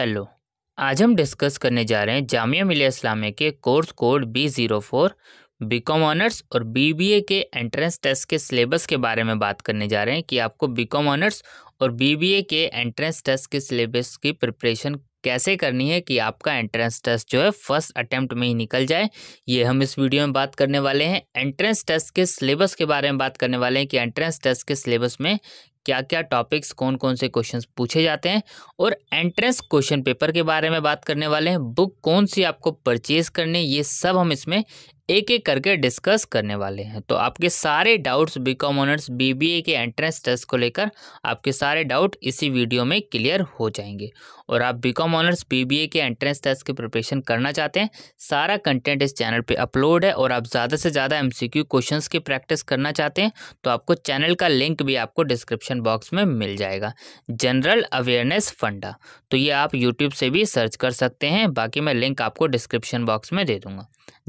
hello आज हम discuss करने जा रहे हैं जामिया मिलिया इस्लामिया के course code B zero four B com honours और बीबीए के एंट्रेंस टेस्ट के सिलेबस के बारे में बात करने जा रहे हैं कि आपको बी कॉम ऑनर्स और बीबीए के एंट्रेंस टेस्ट के सिलेबस की प्रिपरेशन कैसे करनी है कि आपका एंट्रेंस टेस्ट जो है फर्स्ट अटेम्प्ट में ही निकल जाए ये हम इस वीडियो में बात करने वाले हैं एंट्रेंस टेस्ट के सिलेबस के बारे में बात करने वाले हैं कि एंट्रेंस टेस्ट के सिलेबस में क्या क्या टॉपिक्स कौन कौन से क्वेश्चंस पूछे जाते हैं और एंट्रेंस क्वेश्चन पेपर के बारे में बात करने वाले हैं बुक कौन सी आपको परचेज करनी ये सब हम इसमें एक एक करके डिस्कस करने वाले हैं तो आपके सारे doubts B com honours B के एंट्रेंस टेस्ट को लेकर आपके सारे डाउट इसी वीडियो में क्लियर हो जाएंगे और आप बी कॉम ऑनर्स बी के एंट्रेंस टेस्ट की प्रिपरेशन करना चाहते हैं सारा कंटेंट इस चैनल पे अपलोड है और आप ज़्यादा से ज़्यादा एम सी क्यू क्वेश्चन की प्रैक्टिस करना चाहते हैं तो आपको चैनल का लिंक भी आपको डिस्क्रिप्शन बॉक्स में मिल जाएगा जनरल अवेयरनेस फंडा तो ये आप यूट्यूब से भी सर्च कर सकते हैं बाकी मैं लिंक आपको डिस्क्रिप्शन बॉक्स में दे दूँगा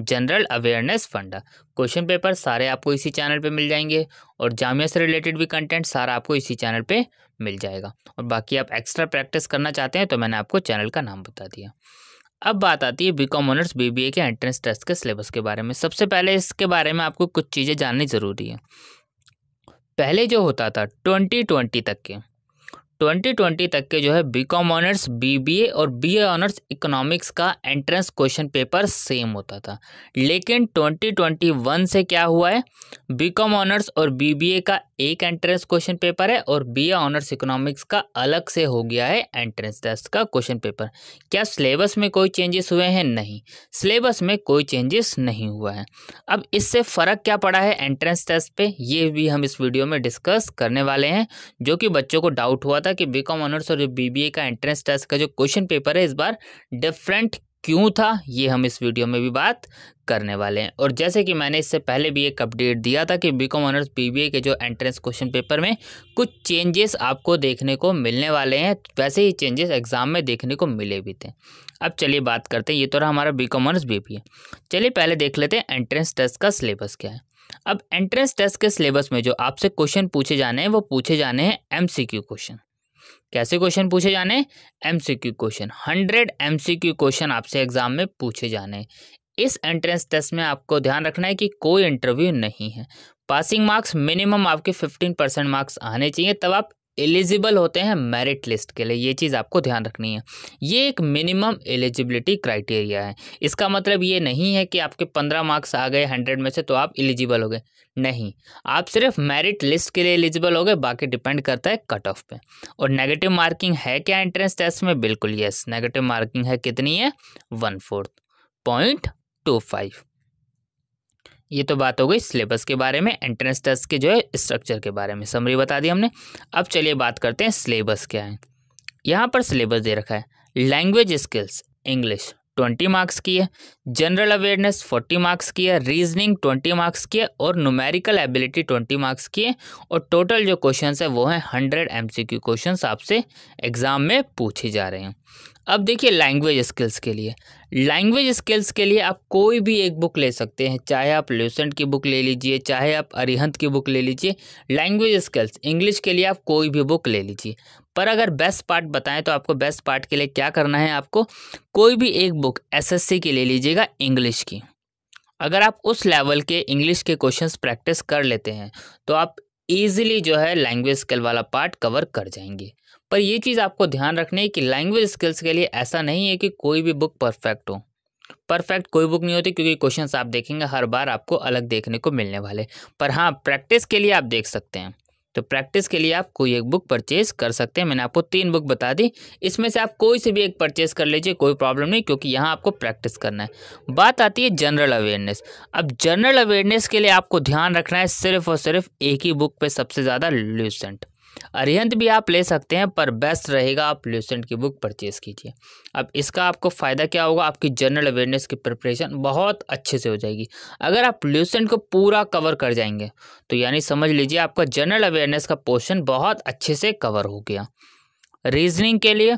general aware awareness fund question paper सारे आपको इसी चैनल पे मिल जाएंगे और जामिया से रिलेटेड भी कंटेंट सारा आपको इसी चैनल पे मिल जाएगा और बाकी आप एक्स्ट्रा प्रैक्टिस करना चाहते हैं तो मैंने आपको चैनल का नाम बता दिया अब बात आती है बी ऑनर्स बी के एंट्रेंस टेस्ट के सिलेबस के बारे में सबसे पहले इसके बारे में आपको कुछ चीज़ें जाननी ज़रूरी है पहले जो होता था ट्वेंटी ट्वेंटी तक के 2020 तक के जो है बी कॉम ऑनर्स बीबीए और बीए ऑनर्स इकोनॉमिक्स का एंट्रेंस क्वेश्चन पेपर सेम होता था लेकिन 2021 से क्या हुआ है बी कॉम ऑनर्स और बीबीए का एक एंट्रेंस क्वेश्चन पेपर है और बीए ऑनर्स इकोनॉमिक्स का अलग से हो गया है एंट्रेंस टेस्ट का क्वेश्चन पेपर क्या सिलेबस में कोई चेंजेस हुए हैं नहीं सिलेबस में कोई चेंजेस नहीं हुआ है अब इससे फ़र्क क्या पड़ा है एंट्रेंस टेस्ट पर ये भी हम इस वीडियो में डिस्कस करने वाले हैं जो कि बच्चों को डाउट हुआ था था कि बी कॉम ऑनर्स और बी बी ए का एंट्रेंस टेस्ट का जो क्वेश्चन पेपर है इस बार डिफरेंट क्यों था ये हम इस वीडियो में भी बात करने वाले हैं और जैसे कि मैंने इससे पहले भी एक अपडेट दिया था कि बी कॉम ऑनर्स बी के जो एंट्रेंस क्वेश्चन पेपर में कुछ चेंजेस आपको देखने को मिलने वाले हैं वैसे ही चेंजेस एग्जाम में देखने को मिले भी थे अब चलिए बात करते हैं ये तो रहा हमारा बी कॉम ऑनर्स बी चलिए पहले देख लेते हैं एंट्रेंस टेस्ट का सिलेबस क्या है अब एंट्रेंस टेस्ट के सिलेबस में जो आपसे क्वेश्चन पूछे जाने हैं वो पूछे जाने हैं एमसीक्यू क्वेश्चन कैसे क्वेश्चन पूछे जाने MCQ question hundred MCQ question आपसे एग्जाम में पूछे जाने इस एंट्रेंस टेस्ट में आपको ध्यान रखना है कि कोई इंटरव्यू नहीं है पासिंग मार्क्स मिनिमम आपके फिफ्टीन परसेंट मार्क्स आने चाहिए तब आप एलिजिबल होते हैं मेरिट लिस्ट के लिए ये चीज़ आपको ध्यान रखनी है ये एक मिनिमम एलिजिबिलिटी क्राइटेरिया है इसका मतलब ये नहीं है कि आपके पंद्रह मार्क्स आ गए हंड्रेड में से तो आप एलिजिबल हो गए नहीं आप सिर्फ मेरिट लिस्ट के लिए एलिजिबल हो गए बाकी डिपेंड करता है कट ऑफ पे और नेगेटिव मार्किंग है क्या एंट्रेंस टेस्ट में बिल्कुल यस नेगेटिव मार्किंग है कितनी है one fourth point two five ये तो बात हो गई सिलेबस के बारे में एंट्रेंस टेस्ट के जो है स्ट्रक्चर के बारे में समरी बता दी हमने अब चलिए बात करते हैं सिलेबस क्या है यहाँ पर सिलेबस दे रखा है language skills English twenty marks की है जनरल अवेयरनेस फोर्टी मार्क्स की है रीजनिंग ट्वेंटी मार्क्स की है और न्यूमेरिकल एबिलिटी ट्वेंटी मार्क्स की है और टोटल जो क्वेश्चन है वो हैं हंड्रेड एम क्वेश्चन आपसे एग्ज़ाम में पूछे जा रहे हैं अब देखिए लैंग्वेज स्किल्स के लिए लैंग्वेज स्किल्स के लिए आप कोई भी एक बुक ले सकते हैं चाहे आप ल्यूसेंट की बुक ले लीजिए चाहे आप अरिहंत की बुक ले लीजिए लैंग्वेज स्किल्स इंग्लिश के लिए आप कोई भी बुक ले लीजिए पर अगर बेस्ट पार्ट बताएं तो आपको बेस्ट पार्ट के लिए क्या करना है आपको कोई भी एक बुक एस की ले लीजिएगा इंग्लिश की अगर आप उस लेवल के इंग्लिश के क्वेश्चन प्रैक्टिस कर लेते हैं तो आप ईजिली जो है लैंग्वेज स्किल वाला पार्ट कवर कर जाएंगे पर यह चीज़ आपको ध्यान रखनी है कि लैंग्वेज स्किल्स के लिए ऐसा नहीं है कि कोई भी बुक परफेक्ट हो परफेक्ट कोई बुक नहीं होती क्योंकि क्वेश्चन आप देखेंगे हर बार आपको अलग देखने को मिलने वाले पर हाँ प्रैक्टिस के लिए आप देख सकते हैं तो प्रैक्टिस के लिए आप कोई एक बुक परचेज कर सकते हैं मैंने आपको तीन बुक बता दी इसमें से आप कोई से भी एक परचेज कर लीजिए कोई प्रॉब्लम नहीं क्योंकि यहाँ आपको प्रैक्टिस करना है बात आती है जनरल अवेयरनेस अब जनरल अवेयरनेस के लिए आपको ध्यान रखना है सिर्फ और सिर्फ एक ही बुक पे सबसे ज़्यादा ल्यूसेंट अरिहंत भी आप ले सकते हैं पर बेस्ट रहेगा आप ल्यूसेंट की बुक परचेज़ कीजिए अब इसका आपको फ़ायदा क्या होगा आपकी जनरल अवेयरनेस की प्रिपरेशन बहुत अच्छे से हो जाएगी अगर आप ल्यूसेंट को पूरा कवर कर जाएंगे तो यानी समझ लीजिए आपका जनरल अवेयरनेस का पोर्शन बहुत अच्छे से कवर हो गया रीजनिंग के लिए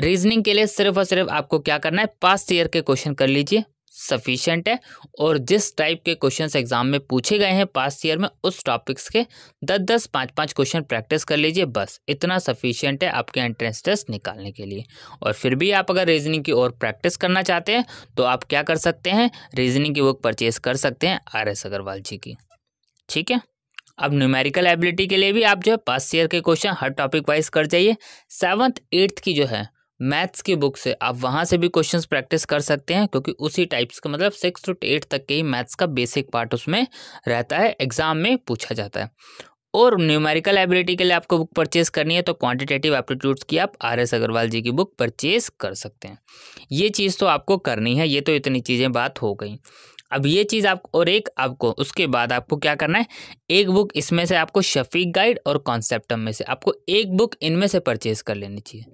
रीजनिंग के लिए सिर्फ और सिर्फ आपको क्या करना है पास्ट ईयर के क्वेश्चन कर लीजिए सफिशेंट है और जिस टाइप के क्वेश्चंस एग्जाम में पूछे गए हैं पास्ट ईयर में उस टॉपिक्स के दस दस पाँच पाँच क्वेश्चन प्रैक्टिस कर लीजिए बस इतना सफिशियंट है आपके एंट्रेंस टेस्ट निकालने के लिए और फिर भी आप अगर रीजनिंग की ओर प्रैक्टिस करना चाहते हैं तो आप क्या कर सकते हैं रीजनिंग की बुक परचेज कर सकते हैं आर एस अग्रवाल जी की ठीक है अब न्यूमेरिकल एबिलिटी के लिए भी आप जो है पास ईयर के क्वेश्चन हर टॉपिक वाइज कर जाइए सेवन्थ एट्थ की जो है मैथ्स की बुक से आप वहाँ से भी क्वेश्चंस प्रैक्टिस कर सकते हैं क्योंकि उसी टाइप्स का मतलब सिक्स टू एट तक के ही मैथ्स का बेसिक पार्ट उसमें रहता है एग्जाम में पूछा जाता है और न्यूमेरिकल एबिलिटी के लिए आपको बुक परचेज करनी है तो क्वांटिटेटिव एप्टीट्यूड्स की आप आर एस अग्रवाल जी की बुक परचेज कर सकते हैं ये चीज़ तो आपको करनी है ये तो इतनी चीज़ें बात हो गई अब ये चीज़ आप और एक आपको उसके बाद आपको क्या करना है एक बुक इसमें से आपको शफीक गाइड और कॉन्सेप्टम में से आपको एक बुक इनमें से परचेज कर लेनी चाहिए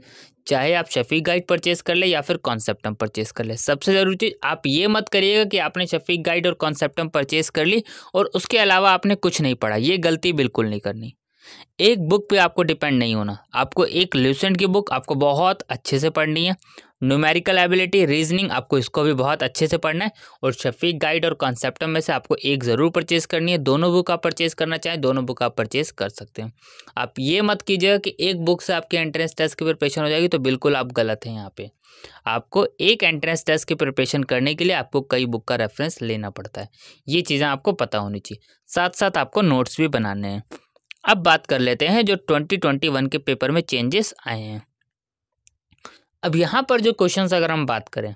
चाहे आप शफीक गाइड परचेस कर ले या फिर कॉन्सेप्टम परचेस कर ले सबसे ज़रूरी चीज़ आप ये मत करिएगा कि आपने शफीक गाइड और कॉन्सेप्टम परचेज़ कर ली और उसके अलावा आपने कुछ नहीं पढ़ा ये गलती बिल्कुल नहीं करनी एक बुक पे आपको डिपेंड नहीं होना आपको एक ल्यूसेंट की बुक आपको बहुत अच्छे से पढ़नी है न्यूमेरिकल एबिलिटी रीजनिंग आपको इसको भी बहुत अच्छे से पढ़ना है और शफीक गाइड और कॉन्सेप्ट में से आपको एक ज़रूर परचेज़ करनी है दोनों बुक आप परचेज़ करना चाहें दोनों बुक आप परचेज़ कर सकते हैं आप ये मत कीजिएगा कि एक बुक से आपकी एंट्रेंस टेस्ट की प्रिपरेशन हो जाएगी तो बिल्कुल आप गलत हैं यहाँ पर आपको एक एंट्रेंस टेस्ट की प्रिपरेशन करने के लिए आपको कई बुक का रेफरेंस लेना पड़ता है ये चीज़ें आपको पता होनी चाहिए साथ साथ आपको नोट्स भी बनाने हैं अब बात कर लेते हैं जो 2021 के पेपर में चेंजेस आए हैं अब यहाँ पर जो क्वेश्चंस अगर हम बात करें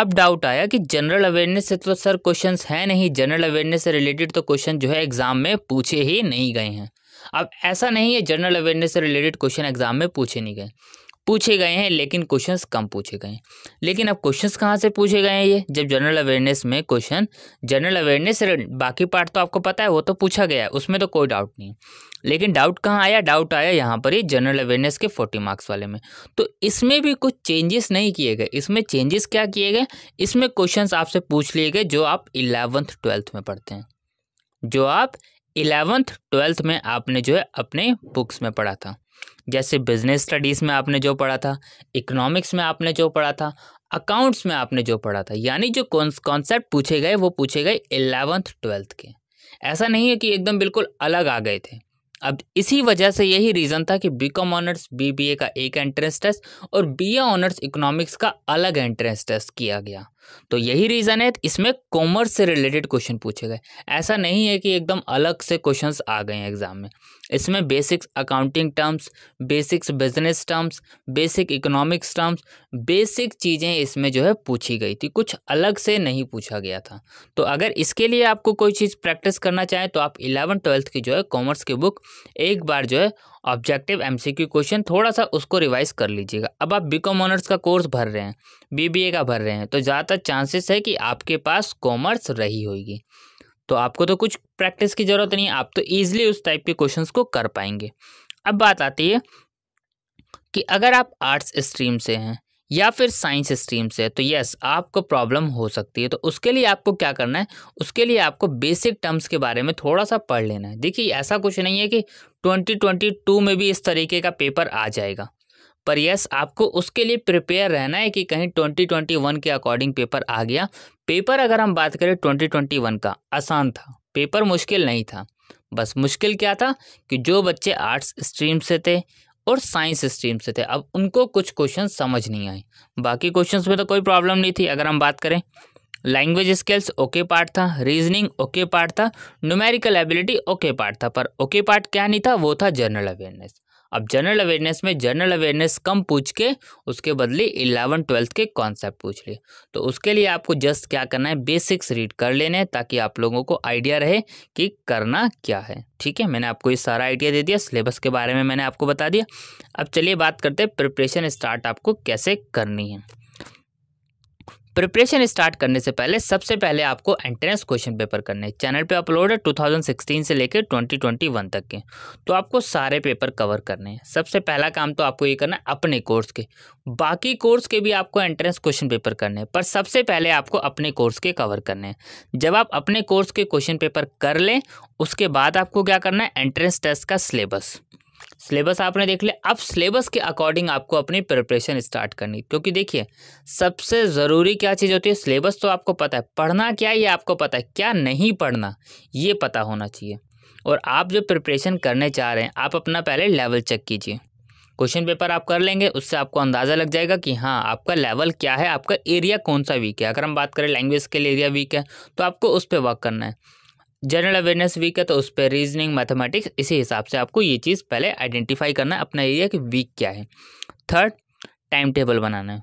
अब डाउट आया कि जनरल अवेयरनेस से तो सर क्वेश्चंस हैं नहीं जनरल अवेयरनेस से रिलेटेड तो क्वेश्चन जो है एग्ज़ाम में पूछे ही नहीं गए हैं अब ऐसा नहीं है जनरल अवेयरनेस से रिलेटेड क्वेश्चन एग्जाम में पूछे नहीं गए पूछे गए हैं लेकिन क्वेश्चंस कम पूछे गए हैं लेकिन अब क्वेश्चंस कहाँ से पूछे गए हैं ये जब जनरल अवेयरनेस में क्वेश्चन जनरल अवेयरनेस बाकी पार्ट तो आपको पता है वो तो पूछा गया है उसमें तो कोई डाउट नहीं लेकिन डाउट कहाँ आया डाउट आया यहाँ पर ही जनरल अवेयरनेस के फोर्टी मार्क्स वाले में तो इसमें भी कुछ चेंजेस नहीं किए गए इसमें चेंजेस क्या किए गए इसमें क्वेश्चन आपसे पूछ लिए गए जो आप इलेवंथ ट्वेल्थ में पढ़ते हैं जो आप इलेवंथ ट्वेल्थ में आपने जो है अपने बुक्स में पढ़ा था जैसे बिजनेस स्टडीज़ में आपने जो पढ़ा था इकोनॉमिक्स में आपने जो पढ़ा था अकाउंट्स में आपने जो पढ़ा था यानी जो कॉन्सेप्ट पूछे गए वो पूछे गए एलेवंथ ट्वेल्थ के ऐसा नहीं है कि एकदम बिल्कुल अलग आ गए थे अब इसी वजह से यही रीज़न था कि B com honours B B A का एक एंट्रेंस टेस्ट और बी ए ऑनर्स इकोनॉमिक्स का अलग एंट्रेंस टेस्ट किया गया तो यही रीज़न है इसमें कॉमर्स से रिलेटेड क्वेश्चन पूछे गए ऐसा नहीं है कि एकदम अलग से क्वेश्चंस आ गए हैं एग्ज़ाम में इसमें basics accounting terms basics business terms basic economics terms basic चीज़ें इसमें जो है पूछी गई थी कुछ अलग से नहीं पूछा गया था तो अगर इसके लिए आपको कोई चीज़ प्रैक्टिस करना चाहें तो आप इलेवन ट्वेल्थ की जो है कॉमर्स की बुक एक बार जो है ऑब्जेक्टिव एमसीक्यू क्वेश्चन थोड़ा सा उसको रिवाइज कर लीजिएगा अब आप कॉम ऑनर्स का कोर्स भर रहे हैं बीबीए का भर रहे हैं तो ज़्यादातर चांसेस है कि आपके पास कॉमर्स रही होगी तो आपको तो कुछ प्रैक्टिस की ज़रूरत नहीं है आप तो ईजिली उस टाइप के क्वेश्चन को कर पाएंगे अब बात आती है कि अगर आप आर्ट्स स्ट्रीम से हैं या फिर साइंस स्ट्रीम से तो यस आपको प्रॉब्लम हो सकती है तो उसके लिए आपको क्या करना है उसके लिए आपको बेसिक टर्म्स के बारे में थोड़ा सा पढ़ लेना है देखिए ऐसा कुछ नहीं है कि 2022 में भी इस तरीके का पेपर आ जाएगा पर यस आपको उसके लिए प्रिपेयर रहना है कि कहीं 2021 के अकॉर्डिंग पेपर आ गया पेपर अगर हम बात करें वन का आसान था पेपर मुश्किल नहीं था बस मुश्किल क्या था कि जो बच्चे आर्ट्स स्ट्रीम से थे और साइंस स्ट्रीम से थे अब उनको कुछ क्वेश्चन समझ नहीं आए बाकी क्वेश्चन में तो कोई प्रॉब्लम नहीं थी अगर हम बात करें लैंग्वेज स्किल्स ओके पार्ट था रीजनिंग ओके पार्ट था न्यूमेरिकल एबिलिटी ओके पार्ट था पर ओके पार्ट क्या नहीं था वो था जनरल अवेयरनेस अब जनरल अवेयरनेस में जनरल अवेयरनेस कम पूछ के उसके बदले इलेवन ट्वेल्थ के कॉन्सेप्ट पूछ लिए तो उसके लिए आपको जस्ट क्या करना है बेसिक्स रीड कर लेने ताकि आप लोगों को आइडिया रहे कि करना क्या है ठीक है मैंने आपको ये सारा आइडिया दे दिया सिलेबस के बारे में मैंने आपको बता दिया अब चलिए बात करते हैं प्रिपरेशन स्टार्ट आपको कैसे करनी है प्रिपरेशन स्टार्ट करने से पहले सबसे पहले आपको एंट्रेंस क्वेश्चन पेपर करने हैं चैनल पे अपलोड है 2016 से लेकर 2021 तक के तो आपको सारे पेपर कवर करने हैं सबसे पहला काम तो आपको ये करना है अपने कोर्स के बाकी कोर्स के भी आपको एंट्रेंस क्वेश्चन पेपर करने हैं पर सबसे पहले आपको अपने कोर्स के कवर करने हैं जब आप अपने कोर्स के क्वेश्चन पेपर कर लें उसके बाद आपको क्या करना है एंट्रेंस टेस्ट का सिलेबस सिलेबस आपने देख लिया अब सिलेबस के अकॉर्डिंग आपको अपनी प्रिपरेशन स्टार्ट करनी क्योंकि देखिए सबसे ज़रूरी क्या चीज़ होती है सिलेबस तो आपको पता है पढ़ना क्या ये आपको पता है क्या नहीं पढ़ना ये पता होना चाहिए और आप जो प्रिपरेशन करने चाह रहे हैं आप अपना पहले लेवल चेक कीजिए क्वेश्चन पेपर आप कर लेंगे उससे आपको अंदाज़ा लग जाएगा कि हाँ आपका लेवल क्या है आपका एरिया कौन सा वीक है अगर हम बात करें लैंग्वेज के लिए एरिया वीक है तो आपको उस पर वर्क करना है जनरल अवेयरनेस वीक है तो उस पर रीजनिंग मैथमेटिक्स इसी हिसाब से आपको ये चीज़ पहले आइडेंटिफाई करना है अपना एरिया कि वीक क्या है थर्ड टाइम टेबल बनाना है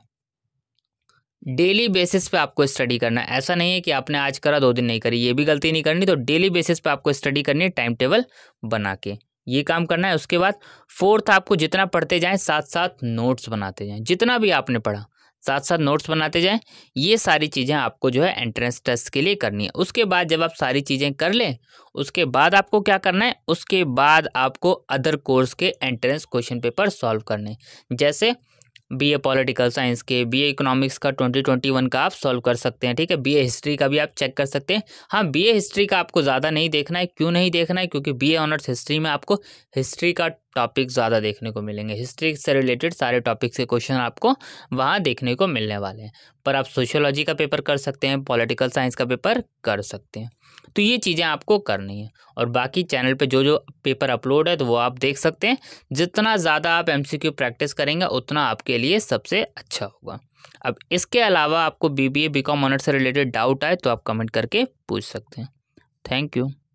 डेली बेसिस पे आपको स्टडी करना है ऐसा नहीं है कि आपने आज करा दो दिन नहीं करी ये भी गलती नहीं करनी तो डेली बेसिस पे आपको स्टडी करनी है टाइम टेबल बना के ये काम करना है उसके बाद फोर्थ आपको जितना पढ़ते जाएं साथ साथ नोट्स बनाते जाएं जितना भी आपने पढ़ा साथ साथ नोट्स बनाते जाएं ये सारी चीज़ें आपको जो है एंट्रेंस टेस्ट के लिए करनी है उसके बाद जब आप सारी चीज़ें कर लें उसके बाद आपको क्या करना है उसके बाद आपको अदर कोर्स के एंट्रेंस क्वेश्चन पेपर सॉल्व करने जैसे बी ए पॉलिटिकल साइंस के बी ए इकोनॉमिक्स का ट्वेंटी ट्वेंटी वन का आप सॉल्व कर सकते हैं ठीक है बी ए हिस्ट्री का भी आप चेक कर सकते हैं हाँ बी ए हिस्ट्री का आपको ज़्यादा नहीं देखना है क्यों नहीं देखना है क्योंकि बी ए ऑनर्स हिस्ट्री में आपको हिस्ट्री का टॉपिक ज़्यादा देखने को मिलेंगे हिस्ट्री से रिलेटेड सारे टॉपिक से क्वेश्चन आपको वहाँ देखने को मिलने वाले हैं पर आप सोशोलॉजी का पेपर कर सकते हैं पॉलिटिकल साइंस का पेपर कर सकते हैं तो ये चीज़ें आपको करनी है और बाकी चैनल पे जो जो पेपर अपलोड है तो वो आप देख सकते हैं जितना ज़्यादा आप एम प्रैक्टिस करेंगे उतना आपके लिए सबसे अच्छा होगा अब इसके अलावा आपको B B A B com honours से रिलेटेड डाउट आए तो आप कमेंट करके पूछ सकते हैं थैंक यू